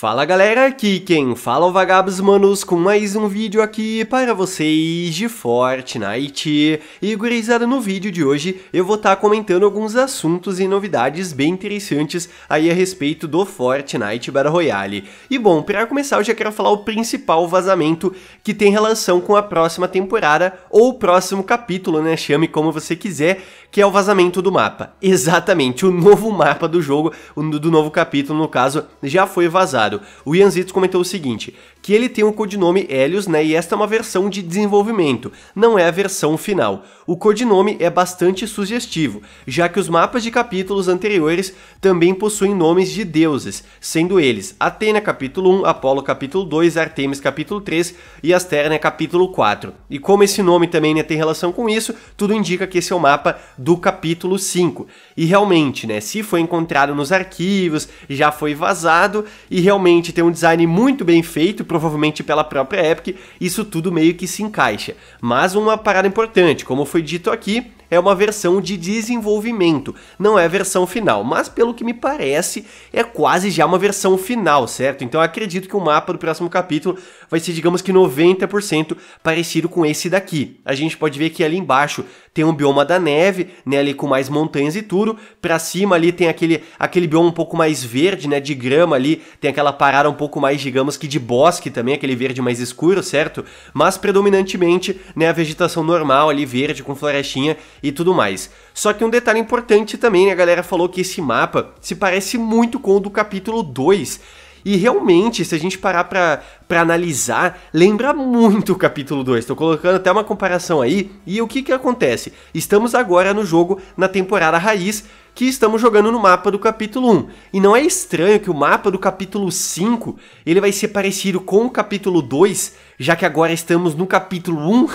Fala galera, aqui quem fala é o Vagabos Manos com mais um vídeo aqui para vocês de Fortnite. E gurizada, no vídeo de hoje eu vou estar tá comentando alguns assuntos e novidades bem interessantes aí a respeito do Fortnite Battle Royale. E bom, para começar eu já quero falar o principal vazamento que tem relação com a próxima temporada ou o próximo capítulo, né, chame como você quiser, que é o vazamento do mapa. Exatamente, o novo mapa do jogo, do novo capítulo, no caso, já foi vazado. O Ian Zitz comentou o seguinte, que ele tem o codinome Helios, né? E esta é uma versão de desenvolvimento, não é a versão final. O codinome é bastante sugestivo, já que os mapas de capítulos anteriores também possuem nomes de deuses, sendo eles Atena capítulo 1, Apolo capítulo 2, Artemis capítulo 3 e Asterna capítulo 4. E como esse nome também né, tem relação com isso, tudo indica que esse é o mapa do capítulo 5. E realmente, né, se foi encontrado nos arquivos, já foi vazado e realmente tem um design muito bem feito provavelmente pela própria Epic, isso tudo meio que se encaixa. Mas uma parada importante, como foi dito aqui, é uma versão de desenvolvimento, não é a versão final, mas pelo que me parece, é quase já uma versão final, certo? Então acredito que o mapa do próximo capítulo vai ser, digamos que 90% parecido com esse daqui. A gente pode ver que ali embaixo tem um bioma da neve, né, ali com mais montanhas e tudo, para cima ali tem aquele aquele bioma um pouco mais verde, né, de grama ali, tem aquela parada um pouco mais, digamos que de bosque também, aquele verde mais escuro, certo? Mas predominantemente, né, a vegetação normal ali verde com florestinha e tudo mais. Só que um detalhe importante também, né, a galera falou que esse mapa se parece muito com o do capítulo 2. E realmente, se a gente parar pra, pra analisar, lembra muito o capítulo 2. Estou colocando até uma comparação aí. E o que que acontece? Estamos agora no jogo na temporada raiz, que estamos jogando no mapa do capítulo 1. E não é estranho que o mapa do capítulo 5 ele vai ser parecido com o capítulo 2, já que agora estamos no capítulo 1.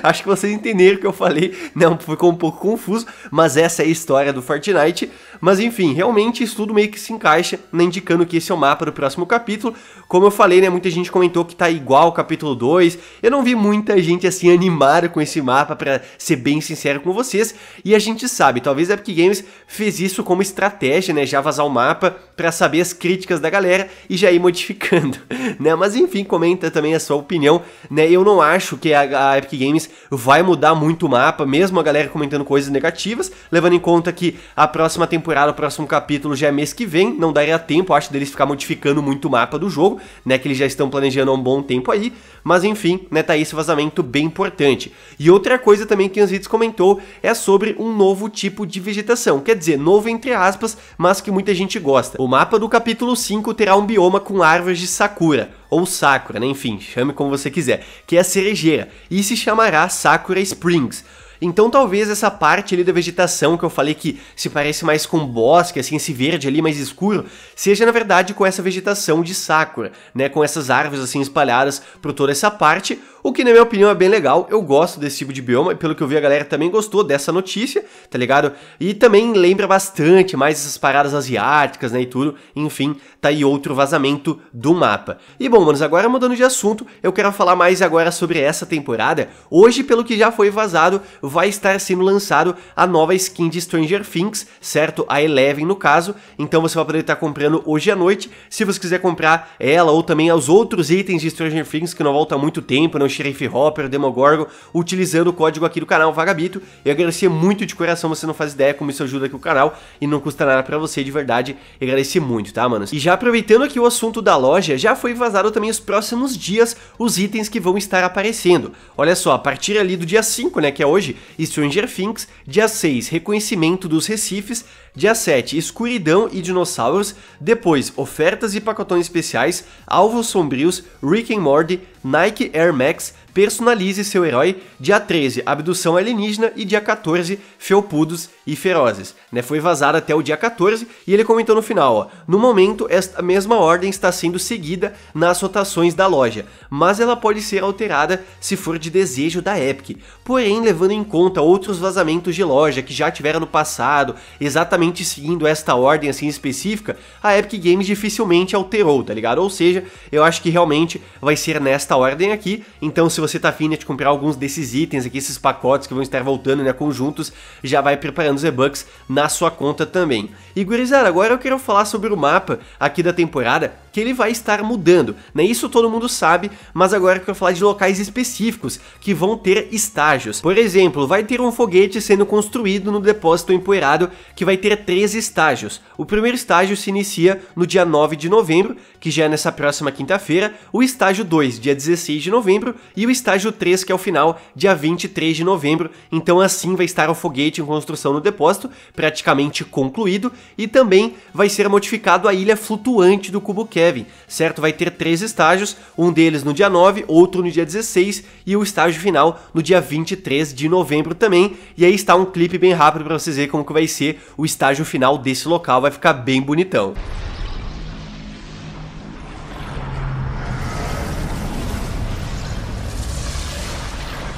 Acho que vocês entenderam o que eu falei, não ficou um pouco confuso, mas essa é a história do Fortnite. Mas enfim, realmente isso tudo meio que se encaixa, né, indicando que esse é o mapa do próximo capítulo. Como eu falei, né, muita gente comentou que tá igual o capítulo 2. Eu não vi muita gente assim animada com esse mapa, para ser bem sincero com vocês. E a gente sabe, talvez a Epic Games fez isso como estratégia, né, já vazar o mapa para saber as críticas da galera e já ir modificando, né? Mas enfim, comenta também a sua opinião, né? Eu não acho que a, a Epic Games vai mudar muito o mapa, mesmo a galera comentando coisas negativas, levando em conta que a próxima temporada, o próximo capítulo já é mês que vem, não daria tempo, acho deles ficar modificando muito o mapa do jogo, né, que eles já estão planejando há um bom tempo aí, mas enfim, né, tá esse vazamento bem importante. E outra coisa também que os vídeos comentou é sobre um novo tipo de vegetação quer dizer, novo entre aspas, mas que muita gente gosta. O mapa do capítulo 5 terá um bioma com árvores de Sakura, ou Sakura, né? enfim, chame como você quiser, que é a cerejeira, e se chamará Sakura Springs. Então talvez essa parte ali da vegetação que eu falei que se parece mais com bosque, assim, esse verde ali mais escuro, seja na verdade com essa vegetação de sakura, né, com essas árvores assim espalhadas por toda essa parte, o que na minha opinião é bem legal. Eu gosto desse tipo de bioma e pelo que eu vi a galera também gostou dessa notícia, tá ligado? E também lembra bastante mais essas paradas asiáticas, né, e tudo. Enfim, tá aí outro vazamento do mapa. E bom, manos, agora mudando de assunto, eu quero falar mais agora sobre essa temporada. Hoje, pelo que já foi vazado, vai estar sendo lançado a nova skin de Stranger Things, certo? A Eleven no caso, então você vai poder estar comprando hoje à noite, se você quiser comprar ela ou também os outros itens de Stranger Things que não volta há muito tempo, né? o Sheriff Hopper, o Demogorgon, utilizando o código aqui do canal Vagabito, eu agradecer muito de coração, você não faz ideia como isso ajuda aqui o canal e não custa nada pra você de verdade, eu agradecer muito, tá mano? E já aproveitando aqui o assunto da loja, já foi vazado também os próximos dias os itens que vão estar aparecendo, olha só, a partir ali do dia 5, né, que é hoje, e Stranger Things. Dia 6, reconhecimento dos recifes. Dia 7, Escuridão e Dinossauros. Depois, ofertas e pacotões especiais, Alvos Sombrios, Rick and Morty, Nike Air Max, Personalize seu herói. Dia 13, Abdução Alienígena. E dia 14, Felpudos e Ferozes. Né, foi vazado até o dia 14 e ele comentou no final, ó, No momento, esta mesma ordem está sendo seguida nas rotações da loja, mas ela pode ser alterada se for de desejo da Epic. Porém, levando em conta outros vazamentos de loja que já tiveram no passado, exatamente seguindo esta ordem assim específica, a Epic Games dificilmente alterou, tá ligado? Ou seja, eu acho que realmente vai ser nesta ordem aqui. Então, se você tá afim de comprar alguns desses itens aqui, esses pacotes que vão estar voltando, né, conjuntos, já vai preparando os e-bucks na sua conta também. E gurizada, agora eu quero falar sobre o mapa aqui da temporada que ele vai estar mudando. Né? Isso todo mundo sabe, mas agora eu vou falar de locais específicos que vão ter estágios. Por exemplo, vai ter um foguete sendo construído no depósito empoeirado que vai ter três estágios. O primeiro estágio se inicia no dia 9 de novembro, que já é nessa próxima quinta-feira, o estágio 2, dia 16 de novembro, e o estágio 3, que é o final, dia 23 de novembro. Então assim vai estar o foguete em construção no depósito, praticamente concluído, e também vai ser modificado a ilha flutuante do Cubo Kevin. Certo, vai ter três estágios, um deles no dia 9, outro no dia 16 e o estágio final no dia 23 de novembro também. E aí está um clipe bem rápido para vocês verem como que vai ser o estágio final desse local, vai ficar bem bonitão.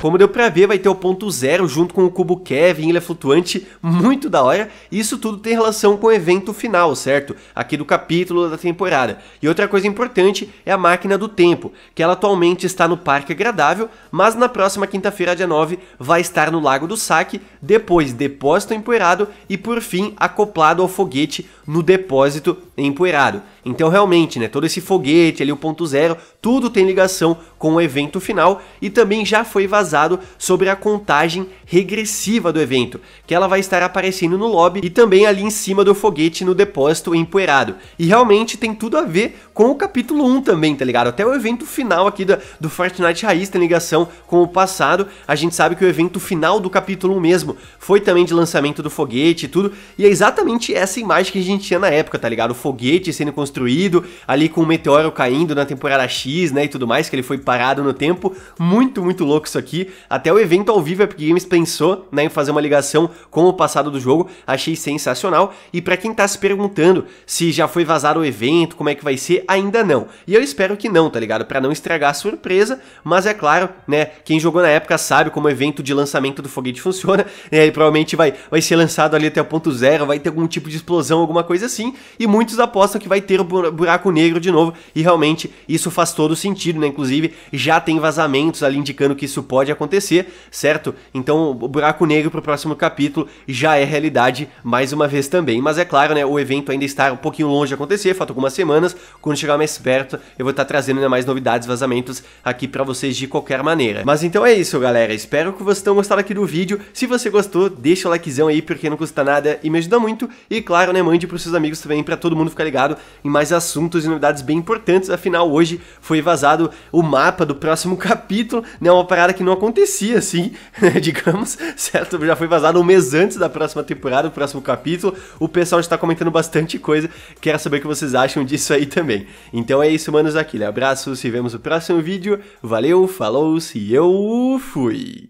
Como deu pra ver, vai ter o ponto zero junto com o cubo Kevin, ilha flutuante, muito da hora. E isso tudo tem relação com o evento final, certo? Aqui do capítulo da temporada. E outra coisa importante é a máquina do tempo, que ela atualmente está no Parque Agradável, mas na próxima quinta-feira, dia 9, vai estar no Lago do Saque, depois depósito empoeirado e por fim acoplado ao foguete no depósito empoeirado. Então realmente, né, todo esse foguete ali, o ponto zero, tudo tem ligação com o evento final e também já foi vazado sobre a contagem regressiva do evento, que ela vai estar aparecendo no lobby e também ali em cima do foguete no depósito empoeirado. E realmente tem tudo a ver com o capítulo 1 também, tá ligado? Até o evento final aqui do, do Fortnite Raiz tem ligação com o passado. A gente sabe que o evento final do capítulo 1 mesmo foi também de lançamento do foguete e tudo. E é exatamente essa imagem que a gente tinha na época, tá ligado? O foguete sendo construído, ali com o meteoro caindo na temporada X, né? E tudo mais, que ele foi parado no tempo. Muito, muito louco isso aqui. Até o evento ao vivo a Epic Games pensou né, em fazer uma ligação com o passado do jogo, achei sensacional. E para quem tá se perguntando se já foi vazado o evento, como é que vai ser, ainda não. E eu espero que não, tá ligado? Para não estragar a surpresa, mas é claro, né, quem jogou na época sabe como o evento de lançamento do foguete funciona, né, ele provavelmente vai, vai ser lançado ali até o ponto zero, vai ter algum tipo de explosão, alguma coisa assim, e muitos apostam que vai ter o buraco negro de novo, e realmente isso faz todo sentido, né? Inclusive, já tem vazamentos ali indicando que isso pode pode acontecer, certo? Então o buraco negro para o próximo capítulo já é realidade mais uma vez também. Mas é claro, né, o evento ainda está um pouquinho longe de acontecer, falta algumas semanas. Quando chegar mais perto, eu vou estar tá trazendo ainda mais novidades, vazamentos aqui para vocês de qualquer maneira. Mas então é isso, galera. Espero que vocês tenham gostado aqui do vídeo. Se você gostou, deixa o likezão aí porque não custa nada e me ajuda muito. E claro, né, mande para seus amigos também para todo mundo ficar ligado em mais assuntos e novidades bem importantes. Afinal, hoje foi vazado o mapa do próximo capítulo, né, uma parada que não acontecia, assim, né, digamos, certo? Já foi vazado um mês antes da próxima temporada, do próximo capítulo. O pessoal está comentando bastante coisa, quero saber o que vocês acham disso aí também. Então é isso, manos, aqui. abraço, se vemos no próximo vídeo. Valeu, falou, se eu fui!